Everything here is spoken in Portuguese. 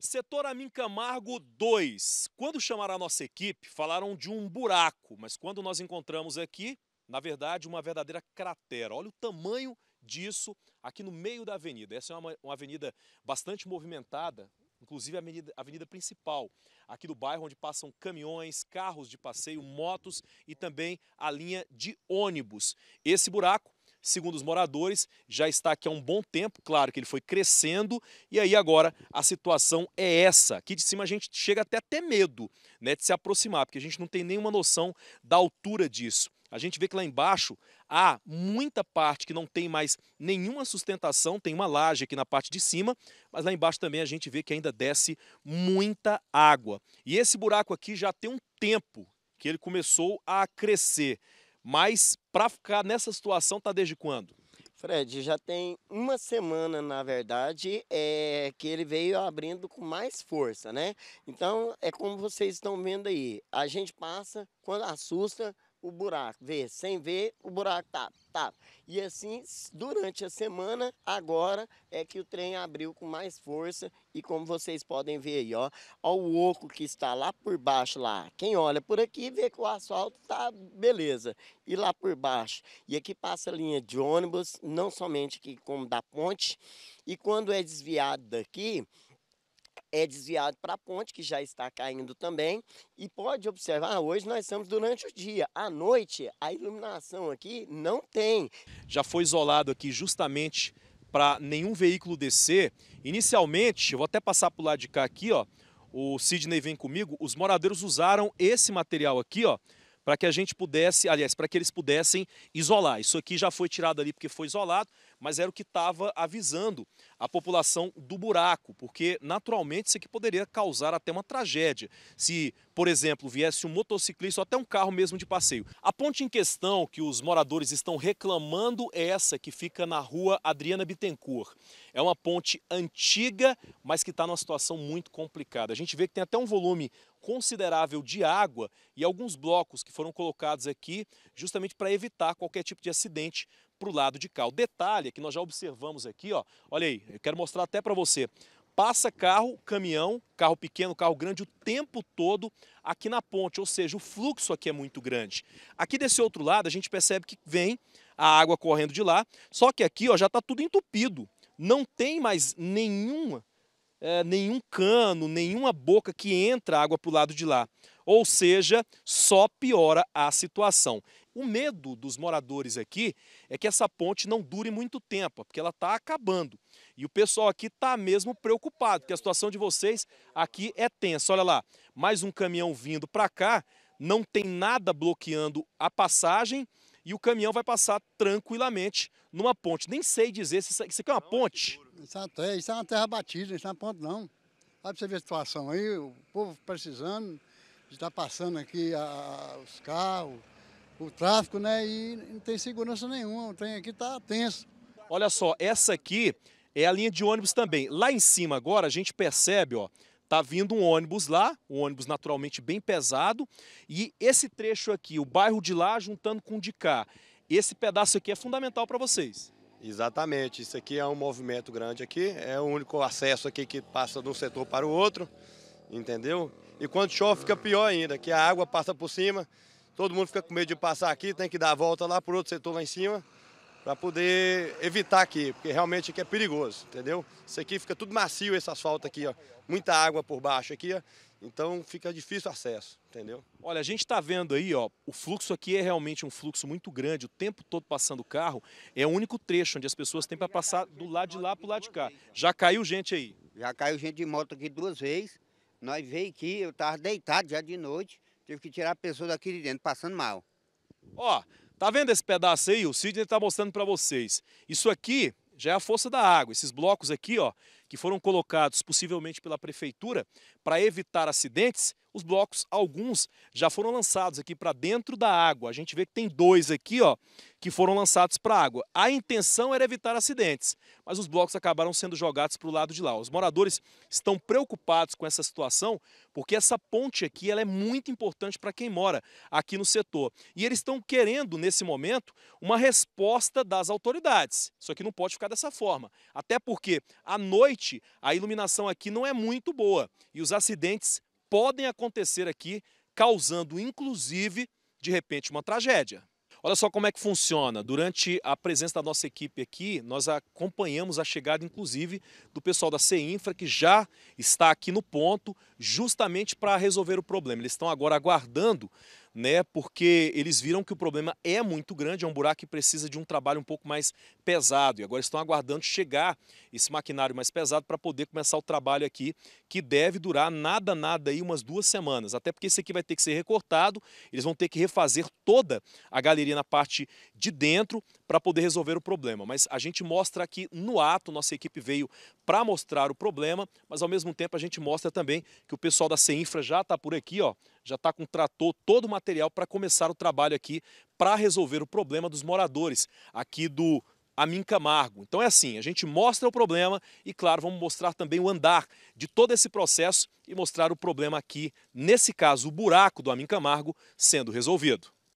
Setor Amin Camargo 2. Quando chamaram a nossa equipe, falaram de um buraco, mas quando nós encontramos aqui, na verdade, uma verdadeira cratera. Olha o tamanho disso aqui no meio da avenida. Essa é uma, uma avenida bastante movimentada, inclusive a avenida, a avenida principal aqui do bairro, onde passam caminhões, carros de passeio, motos e também a linha de ônibus. Esse buraco segundo os moradores, já está aqui há um bom tempo, claro que ele foi crescendo, e aí agora a situação é essa. Aqui de cima a gente chega até ter medo né, de se aproximar, porque a gente não tem nenhuma noção da altura disso. A gente vê que lá embaixo há muita parte que não tem mais nenhuma sustentação, tem uma laje aqui na parte de cima, mas lá embaixo também a gente vê que ainda desce muita água. E esse buraco aqui já tem um tempo que ele começou a crescer. Mas para ficar nessa situação tá desde quando? Fred, já tem uma semana, na verdade, é, que ele veio abrindo com mais força, né? Então, é como vocês estão vendo aí. A gente passa, quando assusta, o buraco, ver, sem ver, o buraco tá tá E assim, durante a semana, agora é que o trem abriu com mais força e como vocês podem ver aí, ó, ó o oco que está lá por baixo lá. Quem olha por aqui vê que o asfalto tá beleza. E lá por baixo. E aqui passa a linha de ônibus, não somente aqui como da ponte. E quando é desviado daqui, é desviado para a ponte, que já está caindo também. E pode observar, ah, hoje nós estamos durante o dia. À noite, a iluminação aqui não tem. Já foi isolado aqui justamente para nenhum veículo descer. Inicialmente, eu vou até passar para o lado de cá aqui, ó. O Sidney vem comigo. Os moradores usaram esse material aqui, ó, para que a gente pudesse, aliás, para que eles pudessem isolar. Isso aqui já foi tirado ali porque foi isolado, mas era o que estava avisando a população do buraco, porque naturalmente isso aqui poderia causar até uma tragédia. Se, por exemplo, viesse um motociclista ou até um carro mesmo de passeio. A ponte em questão que os moradores estão reclamando é essa que fica na rua Adriana Bittencourt. É uma ponte antiga, mas que está numa situação muito complicada. A gente vê que tem até um volume considerável de água e alguns blocos que foram colocados aqui justamente para evitar qualquer tipo de acidente para o lado de cá. O detalhe é que nós já observamos aqui, ó, olha aí, eu quero mostrar até para você. Passa carro, caminhão, carro pequeno, carro grande o tempo todo aqui na ponte, ou seja, o fluxo aqui é muito grande. Aqui desse outro lado a gente percebe que vem a água correndo de lá, só que aqui ó, já está tudo entupido. Não tem mais nenhuma é, eh, nenhum cano, nenhuma boca que entra água para o lado de lá. Ou seja, só piora a situação. O medo dos moradores aqui é que essa ponte não dure muito tempo, porque ela está acabando. E o pessoal aqui está mesmo preocupado, porque a situação de vocês aqui é tensa. Olha lá, mais um caminhão vindo para cá, não tem nada bloqueando a passagem e o caminhão vai passar tranquilamente numa ponte. Nem sei dizer se isso aqui é uma é ponte. Isso é uma terra, isso é terra batida, isso não é uma ponte não. Olha para você ver a situação aí, o povo precisando, está passando aqui a, os carros, o tráfego, né? E não tem segurança nenhuma, o trem aqui está tenso. Olha só, essa aqui é a linha de ônibus também. Lá em cima agora a gente percebe, ó, tá vindo um ônibus lá, um ônibus naturalmente bem pesado, e esse trecho aqui, o bairro de lá juntando com o de cá, esse pedaço aqui é fundamental para vocês. Exatamente, isso aqui é um movimento grande aqui, é o único acesso aqui que passa de um setor para o outro, entendeu? E quando chove fica pior ainda, que a água passa por cima, todo mundo fica com medo de passar aqui, tem que dar a volta lá para outro setor lá em cima, para poder evitar aqui, porque realmente aqui é perigoso, entendeu? Isso aqui fica tudo macio, esse asfalto aqui, ó. Muita água por baixo aqui, ó. Então fica difícil o acesso, entendeu? Olha, a gente está vendo aí, ó, o fluxo aqui é realmente um fluxo muito grande, o tempo todo passando o carro. É o único trecho onde as pessoas têm para passar do lado de lá para o lado de cá. Já caiu gente aí? Já caiu gente de moto aqui duas vezes. Nós veio aqui, eu estava deitado já de noite, tive que tirar a pessoa daqui de dentro, passando mal. Ó, tá vendo esse pedaço aí? O Sidney está mostrando para vocês. Isso aqui já é a força da água. Esses blocos aqui, ó, que foram colocados possivelmente pela prefeitura para evitar acidentes, os blocos, alguns já foram lançados aqui para dentro da água. A gente vê que tem dois aqui, ó, que foram lançados para a água. A intenção era evitar acidentes, mas os blocos acabaram sendo jogados para o lado de lá. Os moradores estão preocupados com essa situação, porque essa ponte aqui ela é muito importante para quem mora aqui no setor. E eles estão querendo, nesse momento, uma resposta das autoridades. Isso aqui não pode ficar dessa forma. Até porque, à noite, a iluminação aqui não é muito boa e os acidentes podem acontecer aqui, causando inclusive, de repente, uma tragédia. Olha só como é que funciona. Durante a presença da nossa equipe aqui, nós acompanhamos a chegada, inclusive, do pessoal da CEINFRA, que já está aqui no ponto, justamente para resolver o problema. Eles estão agora aguardando né? Porque eles viram que o problema é muito grande, é um buraco que precisa de um trabalho um pouco mais pesado. E agora estão aguardando chegar esse maquinário mais pesado para poder começar o trabalho aqui, que deve durar nada, nada aí umas duas semanas. Até porque esse aqui vai ter que ser recortado, eles vão ter que refazer toda a galeria na parte de dentro, para poder resolver o problema. Mas a gente mostra aqui no ato, nossa equipe veio para mostrar o problema, mas ao mesmo tempo a gente mostra também que o pessoal da CEINFRA já está por aqui, ó, já está com trator todo o material para começar o trabalho aqui para resolver o problema dos moradores aqui do Amin Camargo. Então é assim, a gente mostra o problema e, claro, vamos mostrar também o andar de todo esse processo e mostrar o problema aqui, nesse caso, o buraco do Amin Camargo, sendo resolvido.